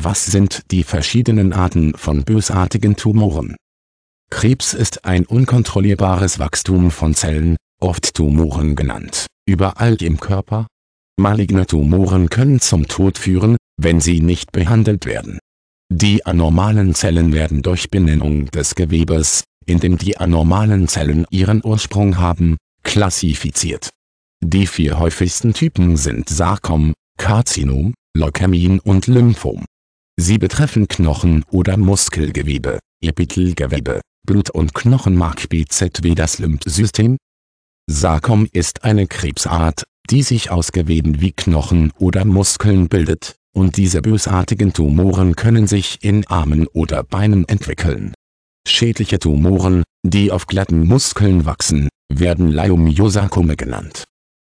Was sind die verschiedenen Arten von bösartigen Tumoren? Krebs ist ein unkontrollierbares Wachstum von Zellen, oft Tumoren genannt, überall im Körper. Maligne Tumoren können zum Tod führen, wenn sie nicht behandelt werden. Die anormalen Zellen werden durch Benennung des Gewebes, in dem die anormalen Zellen ihren Ursprung haben, klassifiziert. Die vier häufigsten Typen sind Sarkom, Karzinom, Leukämien und Lymphom. Sie betreffen Knochen oder Muskelgewebe, Epithelgewebe, Blut- und Knochenmark bzw. das Lymphsystem. Sarkom ist eine Krebsart, die sich aus Geweben wie Knochen oder Muskeln bildet, und diese bösartigen Tumoren können sich in Armen oder Beinen entwickeln. Schädliche Tumoren, die auf glatten Muskeln wachsen, werden Leiomyosarkome genannt.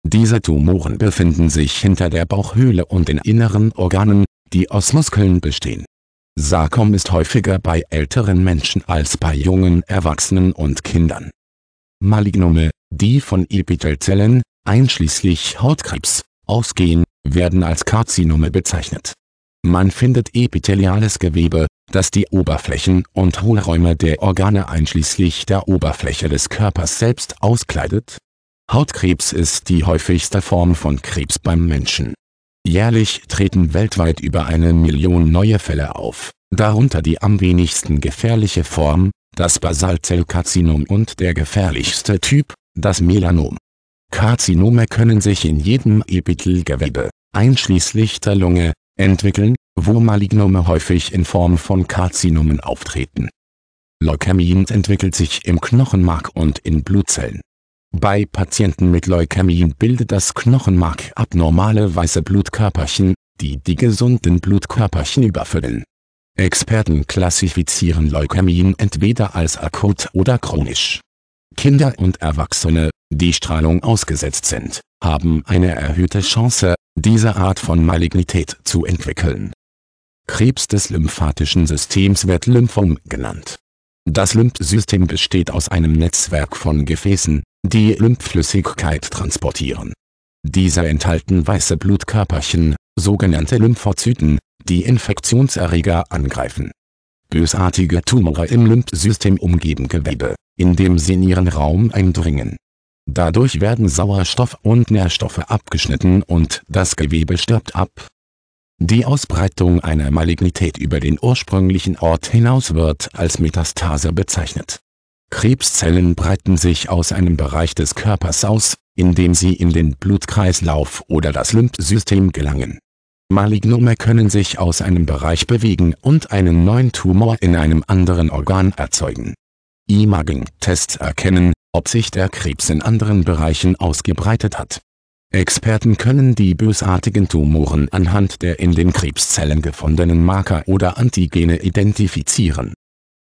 Diese Tumoren befinden sich hinter der Bauchhöhle und den inneren Organen, die aus Muskeln bestehen. Sarkom ist häufiger bei älteren Menschen als bei jungen Erwachsenen und Kindern. Malignome, die von Epithelzellen, einschließlich Hautkrebs, ausgehen, werden als Karzinome bezeichnet. Man findet epitheliales Gewebe, das die Oberflächen und Hohlräume der Organe einschließlich der Oberfläche des Körpers selbst auskleidet. Hautkrebs ist die häufigste Form von Krebs beim Menschen Jährlich treten weltweit über eine Million neue Fälle auf, darunter die am wenigsten gefährliche Form, das Basalzellkarzinom und der gefährlichste Typ, das Melanom. Karzinome können sich in jedem Epithelgewebe, einschließlich der Lunge, entwickeln, wo Malignome häufig in Form von Karzinomen auftreten. Leukämie entwickelt sich im Knochenmark und in Blutzellen. Bei Patienten mit Leukämien bildet das Knochenmark abnormale weiße Blutkörperchen, die die gesunden Blutkörperchen überfüllen. Experten klassifizieren Leukämien entweder als akut oder chronisch. Kinder und Erwachsene, die Strahlung ausgesetzt sind, haben eine erhöhte Chance, diese Art von Malignität zu entwickeln. Krebs des lymphatischen Systems wird Lymphom genannt. Das Lymphsystem besteht aus einem Netzwerk von Gefäßen, die Lymphflüssigkeit transportieren. Diese enthalten weiße Blutkörperchen, sogenannte Lymphozyten, die Infektionserreger angreifen. Bösartige Tumore im Lymphsystem umgeben Gewebe, indem sie in ihren Raum eindringen. Dadurch werden Sauerstoff und Nährstoffe abgeschnitten und das Gewebe stirbt ab. Die Ausbreitung einer Malignität über den ursprünglichen Ort hinaus wird als Metastase bezeichnet Krebszellen breiten sich aus einem Bereich des Körpers aus, indem sie in den Blutkreislauf oder das Lymphsystem gelangen. Malignome können sich aus einem Bereich bewegen und einen neuen Tumor in einem anderen Organ erzeugen. Imaging-Tests erkennen, ob sich der Krebs in anderen Bereichen ausgebreitet hat. Experten können die bösartigen Tumoren anhand der in den Krebszellen gefundenen Marker oder Antigene identifizieren